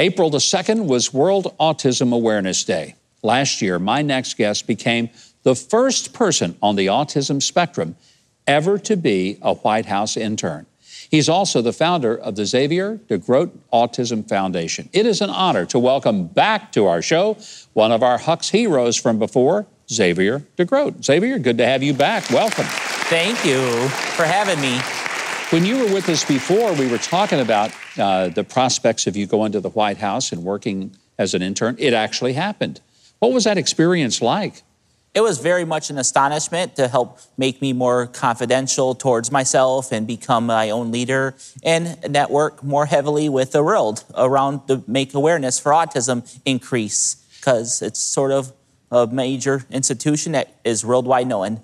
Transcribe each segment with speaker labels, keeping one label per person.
Speaker 1: April the 2nd was World Autism Awareness Day. Last year, my next guest became the first person on the autism spectrum ever to be a White House intern. He's also the founder of the Xavier de Groot Autism Foundation. It is an honor to welcome back to our show one of our Hux heroes from before, Xavier de Groot. Xavier, good to have you back. Welcome. Thank you for having me. When you were with us before, we were talking about uh, the prospects of you going to the White House and working as an intern. It actually happened. What was that experience like? It was very much an astonishment to help make me more confidential towards
Speaker 2: myself and become my own leader and network more heavily with the world around to make awareness for autism increase because it's sort of a major
Speaker 1: institution that is worldwide known.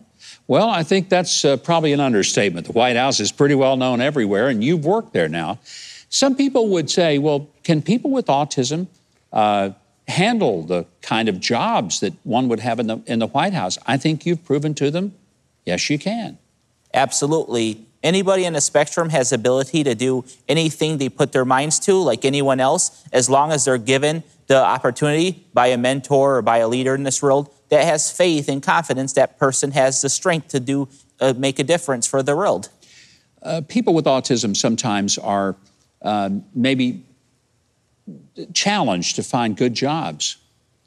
Speaker 1: Well, I think that's uh, probably an understatement. The White House is pretty well known everywhere, and you've worked there now. Some people would say, well, can people with autism uh, handle the kind of jobs that one would have in the, in the White House? I think you've proven to them, yes, you can. Absolutely.
Speaker 2: Anybody in the spectrum has ability to do anything they put their minds to, like anyone else, as long as they're given the opportunity by a mentor or by a leader in this world that has faith and confidence that person has the strength to do uh, make a difference for the world.
Speaker 1: Uh, people with autism sometimes are um, maybe challenged to find good jobs.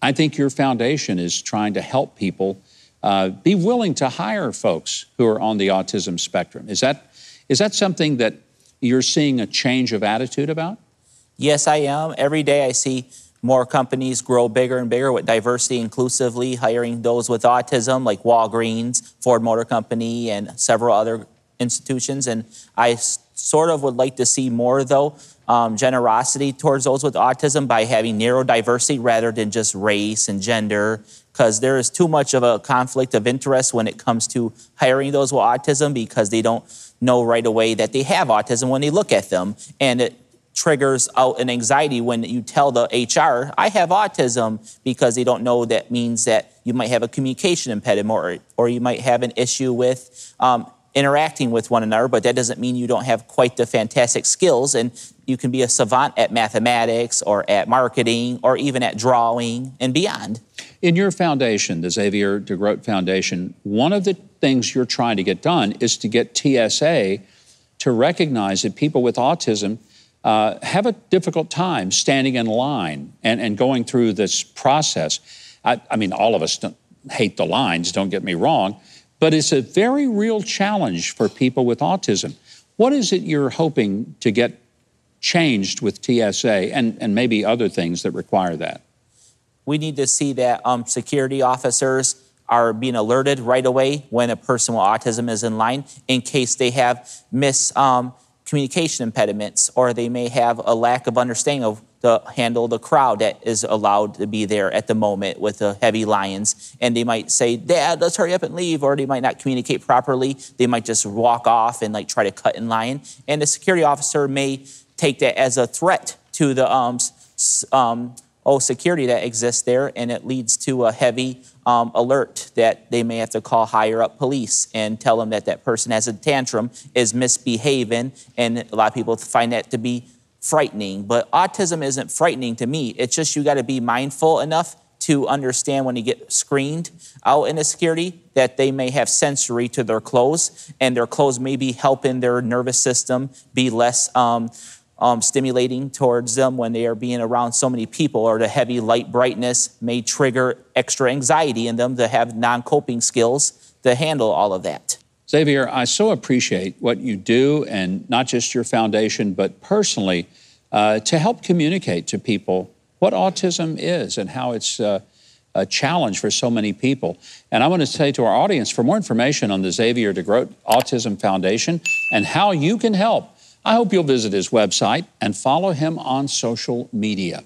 Speaker 1: I think your foundation is trying to help people uh, be willing to hire folks who are on the autism spectrum. Is that is that something that you're seeing a change of attitude about? Yes, I am.
Speaker 2: Every day I see more companies grow bigger and bigger with diversity inclusively, hiring those with autism like Walgreens, Ford Motor Company, and several other institutions. And I sort of would like to see more, though, um, generosity towards those with autism by having neurodiversity rather than just race and gender, because there is too much of a conflict of interest when it comes to hiring those with autism because they don't know right away that they have autism when they look at them. And it triggers out an anxiety when you tell the HR, I have autism, because they don't know that means that you might have a communication impediment or, or you might have an issue with um, interacting with one another, but that doesn't mean you don't have quite the fantastic skills. And you can be a savant at mathematics
Speaker 1: or at marketing or even at drawing and beyond. In your foundation, the Xavier DeGroat Foundation, one of the things you're trying to get done is to get TSA to recognize that people with autism uh, have a difficult time standing in line and, and going through this process. I, I mean, all of us hate the lines, don't get me wrong, but it's a very real challenge for people with autism. What is it you're hoping to get changed with TSA and, and maybe other things that require that? We need to see that um, security officers
Speaker 2: are being alerted right away when a person with autism is in line in case they have miss. Um, communication impediments, or they may have a lack of understanding of to handle the crowd that is allowed to be there at the moment with the heavy lions. And they might say, Dad, let's hurry up and leave. Or they might not communicate properly. They might just walk off and like try to cut in line. And the security officer may take that as a threat to the um, um, oh, security that exists there, and it leads to a heavy um, alert that they may have to call higher up police and tell them that that person has a tantrum, is misbehaving, and a lot of people find that to be frightening. But autism isn't frightening to me. It's just you got to be mindful enough to understand when you get screened out in a security that they may have sensory to their clothes, and their clothes may be helping their nervous system be less. Um, um, stimulating towards them when they are being around so many people, or the heavy light brightness may trigger extra anxiety in them to
Speaker 1: have non coping skills to handle all of that. Xavier, I so appreciate what you do, and not just your foundation, but personally, uh, to help communicate to people what autism is and how it's. Uh, a challenge for so many people. And I want to say to our audience for more information on the Xavier DeGroat Autism Foundation and how you can help, I hope you'll visit his website and follow him on social media.